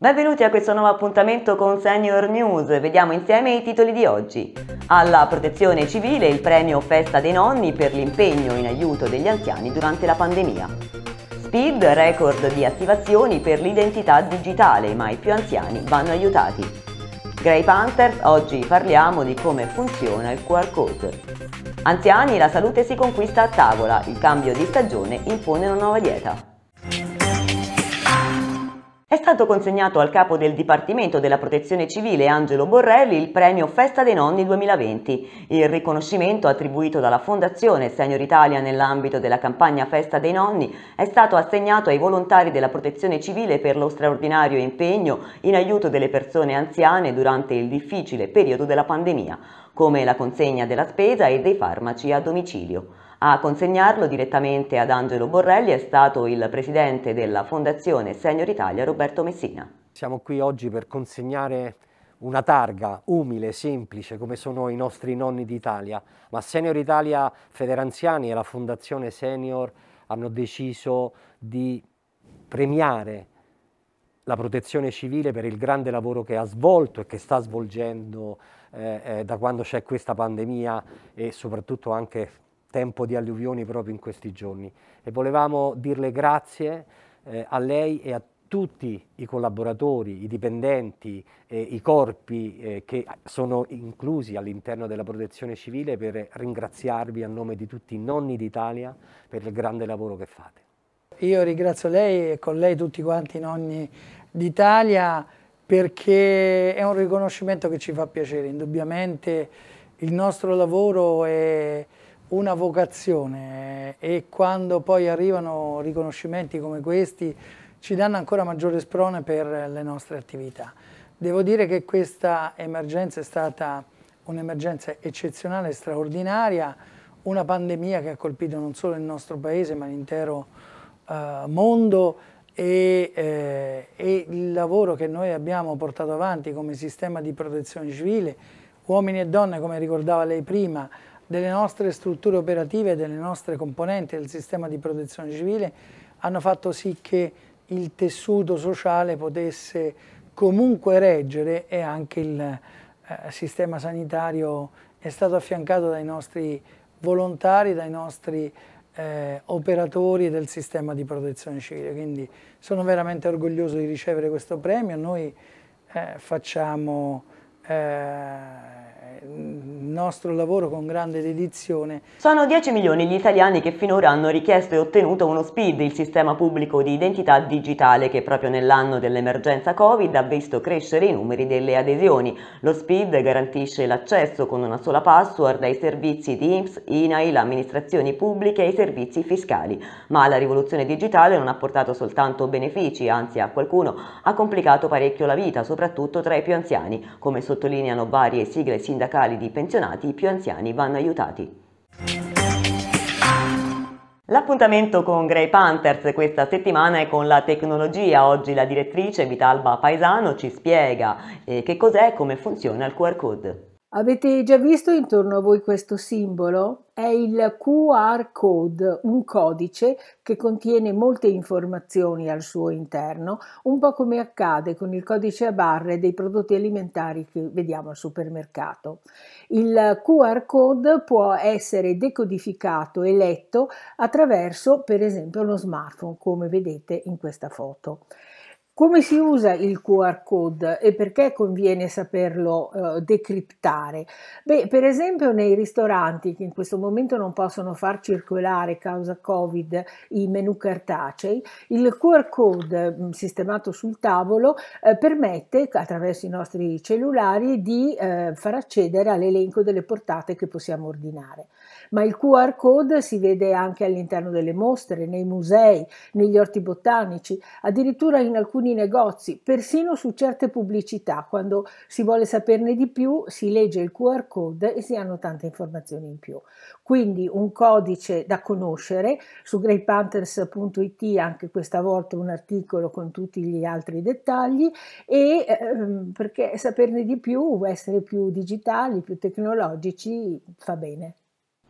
Benvenuti a questo nuovo appuntamento con Senior News, vediamo insieme i titoli di oggi. Alla protezione civile il premio Festa dei Nonni per l'impegno in aiuto degli anziani durante la pandemia. Speed, record di attivazioni per l'identità digitale, ma i più anziani vanno aiutati. Grey Panthers, oggi parliamo di come funziona il QR code. Anziani, la salute si conquista a tavola, il cambio di stagione impone una nuova dieta. È stato consegnato al capo del Dipartimento della Protezione Civile Angelo Borrelli il premio Festa dei Nonni 2020. Il riconoscimento attribuito dalla Fondazione Senior Italia nell'ambito della campagna Festa dei Nonni è stato assegnato ai volontari della Protezione Civile per lo straordinario impegno in aiuto delle persone anziane durante il difficile periodo della pandemia, come la consegna della spesa e dei farmaci a domicilio. A consegnarlo direttamente ad Angelo Borrelli è stato il presidente della Fondazione Senior Italia Roberto Messina. Siamo qui oggi per consegnare una targa umile, semplice, come sono i nostri nonni d'Italia, ma Senior Italia Federanziani e la Fondazione Senior hanno deciso di premiare la protezione civile per il grande lavoro che ha svolto e che sta svolgendo eh, eh, da quando c'è questa pandemia e soprattutto anche tempo di alluvioni proprio in questi giorni e volevamo dirle grazie eh, a lei e a tutti i collaboratori, i dipendenti, eh, i corpi eh, che sono inclusi all'interno della protezione civile per ringraziarvi a nome di tutti i nonni d'Italia per il grande lavoro che fate. Io ringrazio lei e con lei tutti quanti i nonni d'Italia perché è un riconoscimento che ci fa piacere, indubbiamente il nostro lavoro è una vocazione eh, e quando poi arrivano riconoscimenti come questi ci danno ancora maggiore sprone per le nostre attività. Devo dire che questa emergenza è stata un'emergenza eccezionale, straordinaria, una pandemia che ha colpito non solo il nostro paese ma l'intero eh, mondo e, eh, e il lavoro che noi abbiamo portato avanti come sistema di protezione civile, uomini e donne come ricordava lei prima, delle nostre strutture operative e delle nostre componenti del sistema di protezione civile hanno fatto sì che il tessuto sociale potesse comunque reggere e anche il eh, sistema sanitario è stato affiancato dai nostri volontari, dai nostri eh, operatori del sistema di protezione civile. Quindi sono veramente orgoglioso di ricevere questo premio. Noi eh, facciamo eh, nostro lavoro con grande dedizione. Sono 10 milioni gli italiani che finora hanno richiesto e ottenuto uno SPID, il sistema pubblico di identità digitale, che proprio nell'anno dell'emergenza Covid ha visto crescere i numeri delle adesioni. Lo SPID garantisce l'accesso con una sola password ai servizi di INPS, INAIL, amministrazioni pubbliche e i servizi fiscali. Ma la rivoluzione digitale non ha portato soltanto benefici, anzi a qualcuno ha complicato parecchio la vita, soprattutto tra i più anziani, come sottolineano varie sigle sindacali di pensione pensionati, i più anziani vanno aiutati. L'appuntamento con Grey Panthers questa settimana è con la tecnologia. Oggi la direttrice Vitalba Paisano ci spiega eh, che cos'è e come funziona il QR code. Avete già visto intorno a voi questo simbolo? È il QR code, un codice che contiene molte informazioni al suo interno, un po' come accade con il codice a barre dei prodotti alimentari che vediamo al supermercato. Il QR code può essere decodificato e letto attraverso, per esempio, lo smartphone, come vedete in questa foto. Come si usa il QR code e perché conviene saperlo eh, decriptare? Beh, per esempio nei ristoranti che in questo momento non possono far circolare causa Covid i menu cartacei, il QR code mm, sistemato sul tavolo eh, permette attraverso i nostri cellulari di eh, far accedere all'elenco delle portate che possiamo ordinare. Ma il QR code si vede anche all'interno delle mostre, nei musei, negli orti botanici, addirittura in alcuni alcuni negozi, persino su certe pubblicità, quando si vuole saperne di più si legge il QR code e si hanno tante informazioni in più. Quindi un codice da conoscere, su greypanthers.it anche questa volta un articolo con tutti gli altri dettagli e ehm, perché saperne di più, essere più digitali, più tecnologici fa bene.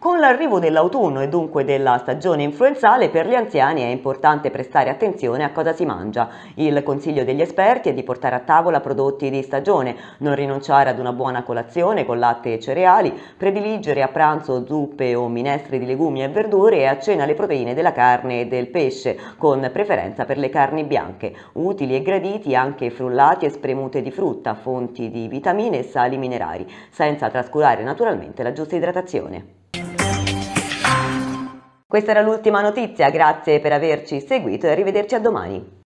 Con l'arrivo dell'autunno e dunque della stagione influenzale, per gli anziani è importante prestare attenzione a cosa si mangia. Il consiglio degli esperti è di portare a tavola prodotti di stagione, non rinunciare ad una buona colazione con latte e cereali, prediligere a pranzo zuppe o minestre di legumi e verdure e a cena le proteine della carne e del pesce, con preferenza per le carni bianche, utili e graditi anche frullati e spremute di frutta, fonti di vitamine e sali minerari, senza trascurare naturalmente la giusta idratazione. Questa era l'ultima notizia, grazie per averci seguito e arrivederci a domani.